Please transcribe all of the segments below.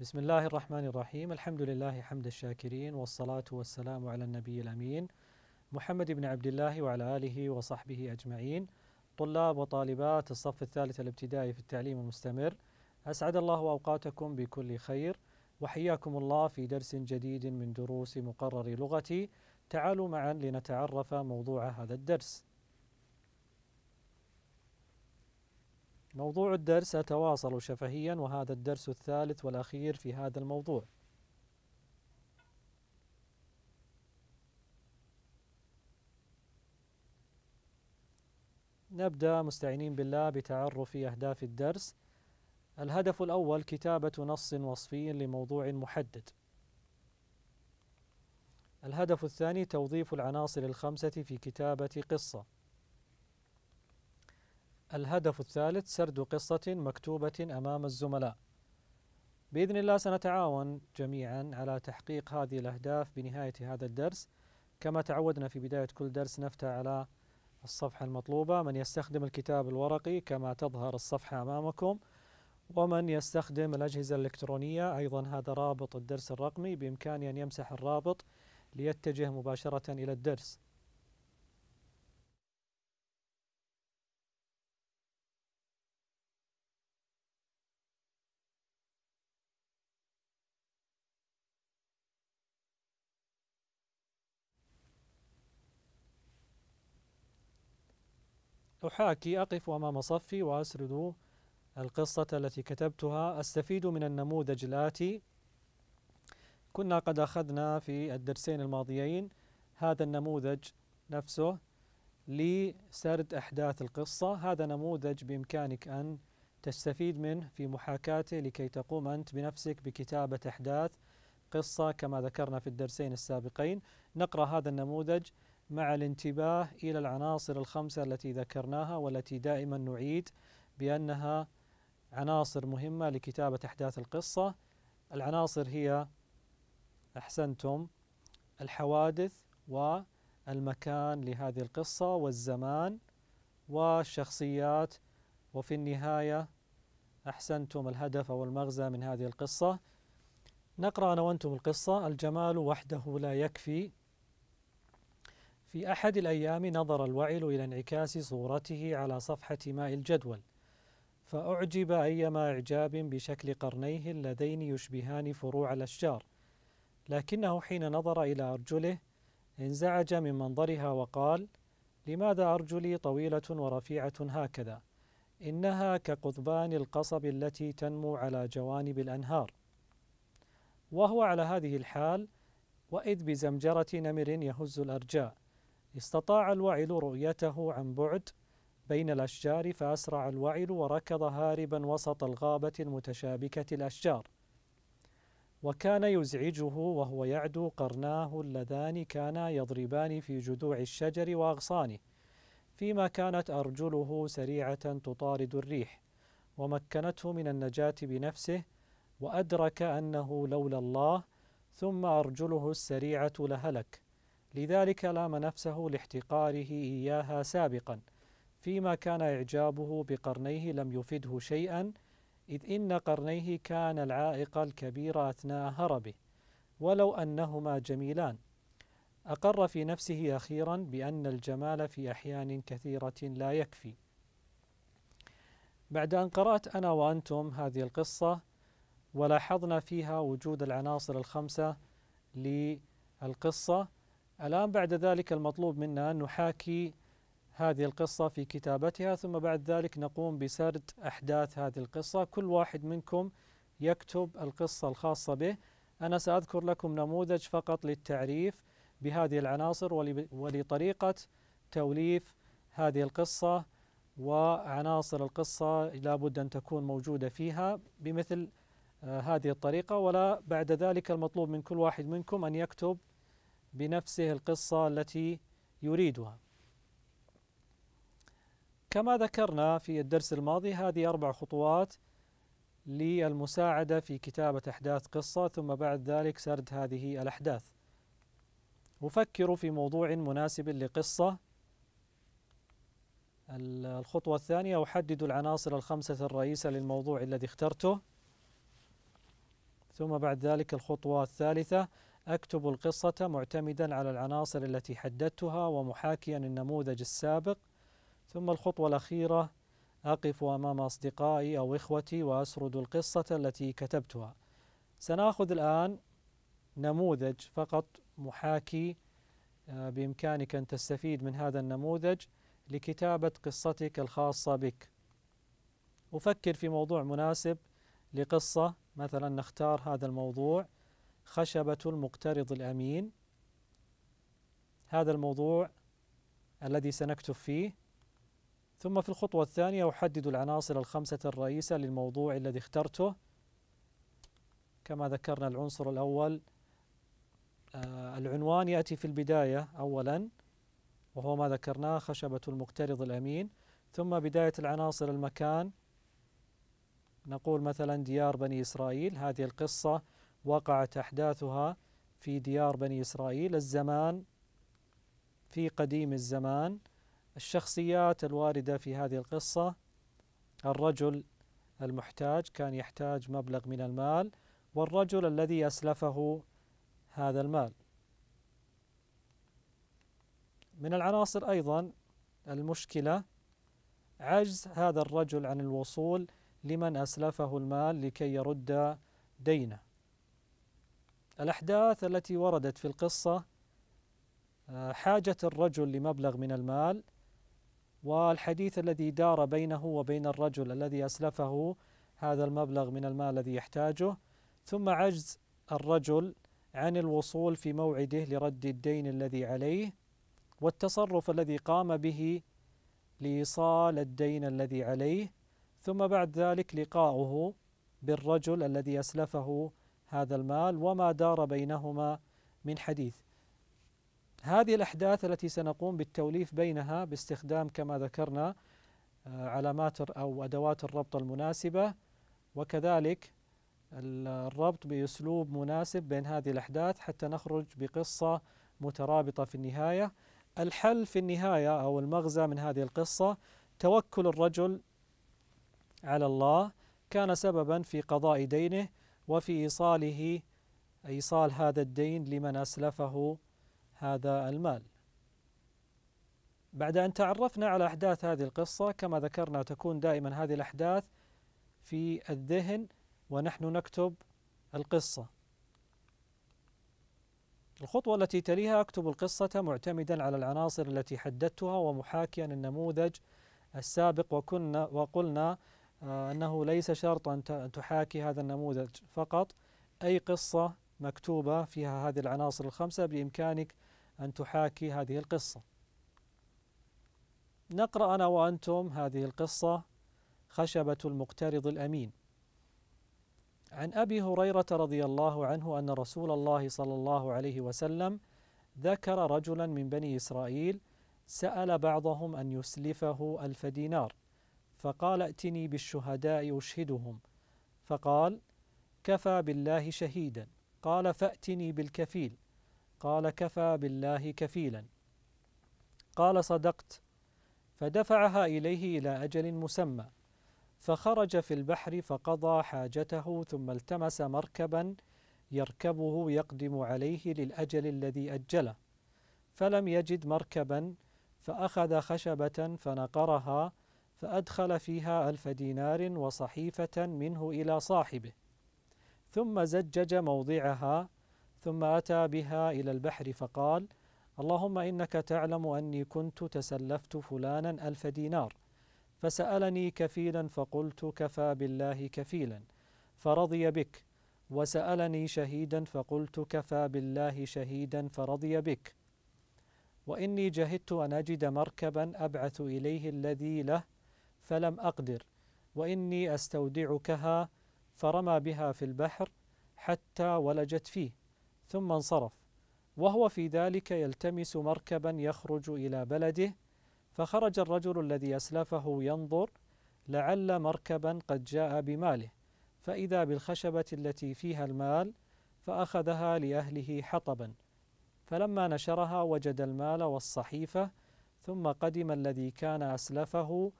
بسم الله الرحمن الرحيم الحمد لله حمد الشاكرين والصلاة والسلام على النبي الأمين محمد بن عبد الله وعلى آله وصحبه أجمعين طلاب وطالبات الصف الثالث الابتدائي في التعليم المستمر أسعد الله أوقاتكم بكل خير وحياكم الله في درس جديد من دروس مقرر لغتي تعالوا معا لنتعرف موضوع هذا الدرس موضوع الدرس أتواصل شفهيا وهذا الدرس الثالث والأخير في هذا الموضوع نبدأ مستعينين بالله بتعرف أهداف الدرس الهدف الأول كتابة نص وصفي لموضوع محدد الهدف الثاني توظيف العناصر الخمسة في كتابة قصة الهدف الثالث سرد قصة مكتوبة أمام الزملاء بإذن الله سنتعاون جميعا على تحقيق هذه الأهداف بنهاية هذا الدرس كما تعودنا في بداية كل درس نفتح على الصفحة المطلوبة من يستخدم الكتاب الورقي كما تظهر الصفحة أمامكم ومن يستخدم الأجهزة الإلكترونية أيضا هذا رابط الدرس الرقمي بإمكانه أن يمسح الرابط ليتجه مباشرة إلى الدرس أحاكي أقف أمام صفي وأسرد القصة التي كتبتها أستفيد من النموذج الآتي كنا قد أخذنا في الدرسين الماضيين هذا النموذج نفسه لسرد أحداث القصة هذا نموذج بإمكانك أن تستفيد منه في محاكاته لكي تقوم أنت بنفسك بكتابة أحداث قصة كما ذكرنا في الدرسين السابقين نقرأ هذا النموذج مع الانتباه إلى العناصر الخمسة التي ذكرناها والتي دائما نعيد بأنها عناصر مهمة لكتابة أحداث القصة العناصر هي أحسنتم الحوادث والمكان لهذه القصة والزمان والشخصيات وفي النهاية أحسنتم الهدف أو المغزى من هذه القصة نقرأ أنا وأنتم القصة الجمال وحده لا يكفي في أحد الأيام نظر الوعل إلى انعكاس صورته على صفحة ماء الجدول فأعجب أيما إعجاب بشكل قرنيه اللذين يشبهان فروع الأشجار لكنه حين نظر إلى أرجله انزعج من منظرها وقال لماذا أرجلي طويلة ورفيعة هكذا إنها كقضبان القصب التي تنمو على جوانب الأنهار وهو على هذه الحال وإذ بزمجرة نمر يهز الأرجاء استطاع الوعل رؤيته عن بعد بين الأشجار فأسرع الوعل وركض هاربا وسط الغابة المتشابكة الأشجار وكان يزعجه وهو يعدو قرناه اللذان كانا يضربان في جذوع الشجر وأغصانه فيما كانت أرجله سريعة تطارد الريح ومكنته من النجاة بنفسه وأدرك أنه لولا الله ثم أرجله السريعة لهلك لذلك لام نفسه لاحتقاره إياها سابقا فيما كان إعجابه بقرنيه لم يفده شيئا إذ إن قرنيه كان العائق الكبير أثناء هربه ولو أنهما جميلان أقر في نفسه أخيرا بأن الجمال في أحيان كثيرة لا يكفي بعد أن قرأت أنا وأنتم هذه القصة ولاحظنا فيها وجود العناصر الخمسة للقصة الآن بعد ذلك المطلوب منا أن نحاكي هذه القصة في كتابتها ثم بعد ذلك نقوم بسرد أحداث هذه القصة كل واحد منكم يكتب القصة الخاصة به أنا سأذكر لكم نموذج فقط للتعريف بهذه العناصر ولطريقة توليف هذه القصة وعناصر القصة لابد أن تكون موجودة فيها بمثل آه، هذه الطريقة ولا بعد ذلك المطلوب من كل واحد منكم أن يكتب بنفسه القصة التي يريدها كما ذكرنا في الدرس الماضي هذه أربع خطوات للمساعدة في كتابة أحداث قصة ثم بعد ذلك سرد هذه الأحداث أفكر في موضوع مناسب لقصة الخطوة الثانية أحدد العناصر الخمسة الرئيسة للموضوع الذي اخترته ثم بعد ذلك الخطوة الثالثة أكتب القصة معتمدا على العناصر التي حددتها ومحاكيا النموذج السابق ثم الخطوة الأخيرة أقف أمام أصدقائي أو إخوتي وأسرد القصة التي كتبتها سنأخذ الآن نموذج فقط محاكي آه، بإمكانك أن تستفيد من هذا النموذج لكتابة قصتك الخاصة بك أفكر في موضوع مناسب لقصة مثلا نختار هذا الموضوع خشبة المقترض الأمين هذا الموضوع الذي سنكتب فيه ثم في الخطوة الثانية أحدد العناصر الخمسة الرئيسة للموضوع الذي اخترته كما ذكرنا العنصر الأول آه العنوان يأتي في البداية أولا وهو ما ذكرناه خشبة المقترض الأمين ثم بداية العناصر المكان نقول مثلا ديار بني إسرائيل هذه القصة وقعت أحداثها في ديار بني إسرائيل الزمان في قديم الزمان الشخصيات الواردة في هذه القصة الرجل المحتاج كان يحتاج مبلغ من المال والرجل الذي أسلفه هذا المال من العناصر أيضا المشكلة عجز هذا الرجل عن الوصول لمن أسلفه المال لكي يرد دينه الأحداث التي وردت في القصة آه، حاجة الرجل لمبلغ من المال والحديث الذي دار بينه وبين الرجل الذي أسلفه هذا المبلغ من المال الذي يحتاجه ثم عجز الرجل عن الوصول في موعده لرد الدين الذي عليه والتصرف الذي قام به لإيصال الدين الذي عليه ثم بعد ذلك لقاؤه بالرجل الذي أسلفه هذا المال وما دار بينهما من حديث هذه الأحداث التي سنقوم بالتوليف بينها باستخدام كما ذكرنا آه، علامات أو أدوات الربط المناسبة وكذلك الربط بأسلوب مناسب بين هذه الأحداث حتى نخرج بقصة مترابطة في النهاية الحل في النهاية أو المغزى من هذه القصة توكل الرجل على الله كان سببا في قضاء دينه وفي إيصاله إيصال هذا الدين لمن أسلفه هذا المال بعد أن تعرفنا على أحداث هذه القصة كما ذكرنا تكون دائما هذه الأحداث في الذهن ونحن نكتب القصة الخطوة التي تليها أكتب القصة معتمدا على العناصر التي حددتها ومحاكيا النموذج السابق وكنا وقلنا آه، أنه ليس شرطا أن تحاكي هذا النموذج فقط أي قصة مكتوبة فيها هذه العناصر الخمسة بإمكانك أن تحاكي هذه القصة نقرأ أنا وأنتم هذه القصة خشبة المقترض الأمين عن أبي هريرة رضي الله عنه أن رسول الله صلى الله عليه وسلم ذكر رجلا من بني إسرائيل سأل بعضهم أن يسلفه ألف دينار فقال ائتني بالشهداء أشهدهم فقال كفى بالله شهيدا قال فأتني بالكفيل قال كفى بالله كفيلا قال صدقت فدفعها إليه إلى أجل مسمى فخرج في البحر فقضى حاجته ثم التمس مركبا يركبه يقدم عليه للأجل الذي أجله فلم يجد مركبا فأخذ خشبة فنقرها فأدخل فيها ألف دينار وصحيفة منه إلى صاحبه ثم زجج موضعها ثم أتى بها إلى البحر فقال اللهم إنك تعلم أني كنت تسلفت فلانا ألف دينار فسألني كفيلا فقلت كفى بالله كفيلا فرضي بك وسألني شهيدا فقلت كفى بالله شهيدا فرضي بك وإني جهدت أن أجد مركبا أبعث إليه الذي له فلم أقدر وإني أستودعكها فرمى بها في البحر حتى ولجت فيه ثم انصرف وهو في ذلك يلتمس مركبا يخرج إلى بلده فخرج الرجل الذي أسلفه ينظر لعل مركبا قد جاء بماله فإذا بالخشبة التي فيها المال فأخذها لأهله حطبا فلما نشرها وجد المال والصحيفة ثم قدم الذي كان أسلفه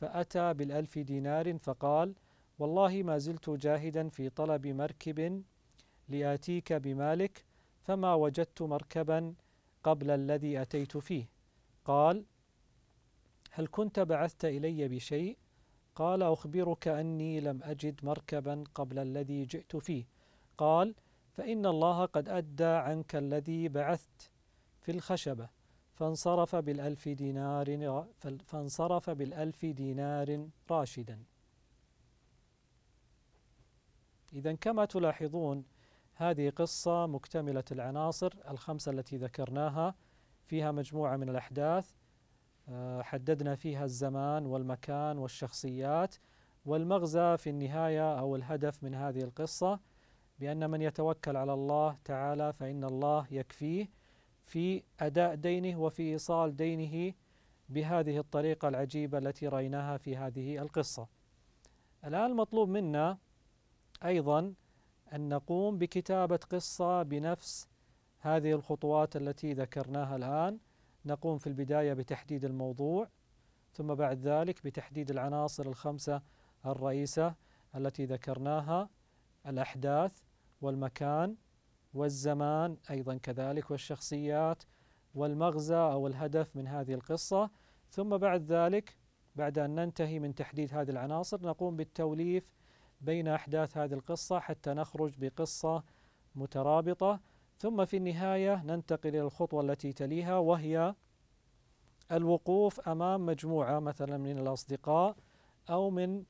فأتى بالألف دينار فقال والله ما زلت جاهدا في طلب مركب لآتيك بمالك فما وجدت مركبا قبل الذي أتيت فيه قال هل كنت بعثت إلي بشيء؟ قال أخبرك أني لم أجد مركبا قبل الذي جئت فيه قال فإن الله قد أدى عنك الذي بعثت في الخشبة فانصرف بالألف دينار فانصرف بالألف دينار راشدا إذا كما تلاحظون هذه قصة مكتملة العناصر الخمسة التي ذكرناها فيها مجموعة من الأحداث آه، حددنا فيها الزمان والمكان والشخصيات والمغزى في النهاية أو الهدف من هذه القصة بأن من يتوكل على الله تعالى فإن الله يكفيه في أداء دينه وفي إيصال دينه بهذه الطريقة العجيبة التي رأيناها في هذه القصة الآن المطلوب منا أيضا أن نقوم بكتابة قصة بنفس هذه الخطوات التي ذكرناها الآن نقوم في البداية بتحديد الموضوع ثم بعد ذلك بتحديد العناصر الخمسة الرئيسة التي ذكرناها الأحداث والمكان والزمان أيضا كذلك والشخصيات والمغزى أو الهدف من هذه القصة ثم بعد ذلك بعد أن ننتهي من تحديد هذه العناصر نقوم بالتوليف بين أحداث هذه القصة حتى نخرج بقصة مترابطة ثم في النهاية ننتقل إلى الخطوة التي تليها وهي الوقوف أمام مجموعة مثلا من الأصدقاء أو من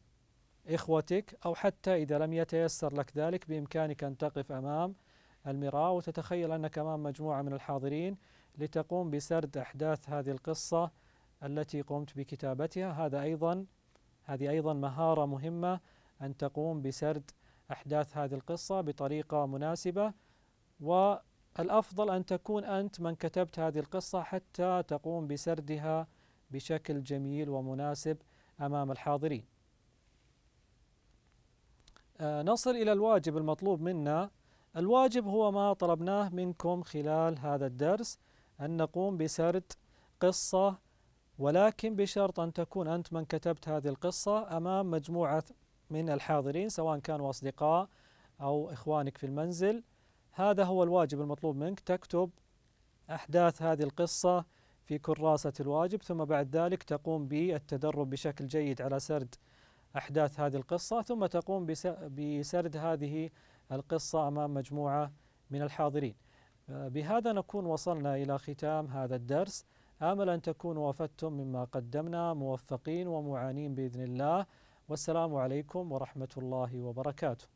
إخوتك أو حتى إذا لم يتيسر لك ذلك بإمكانك أن تقف أمام المراء وتتخيل أنك أمام مجموعة من الحاضرين لتقوم بسرد أحداث هذه القصة التي قمت بكتابتها هذا أيضا هذه أيضا مهارة مهمة أن تقوم بسرد أحداث هذه القصة بطريقة مناسبة والأفضل أن تكون أنت من كتبت هذه القصة حتى تقوم بسردها بشكل جميل ومناسب أمام الحاضرين. آه، نصل إلى الواجب المطلوب منا الواجب هو ما طلبناه منكم خلال هذا الدرس أن نقوم بسرد قصة ولكن بشرط أن تكون أنت من كتبت هذه القصة أمام مجموعة من الحاضرين سواء كانوا أصدقاء أو إخوانك في المنزل هذا هو الواجب المطلوب منك تكتب أحداث هذه القصة في كراسة الواجب ثم بعد ذلك تقوم بالتدرب بشكل جيد على سرد أحداث هذه القصة ثم تقوم بسرد هذه القصة أمام مجموعة من الحاضرين آه، بهذا نكون وصلنا إلى ختام هذا الدرس آمل أن تكونوا وفدتم مما قدمنا موفقين ومعانين بإذن الله والسلام عليكم ورحمة الله وبركاته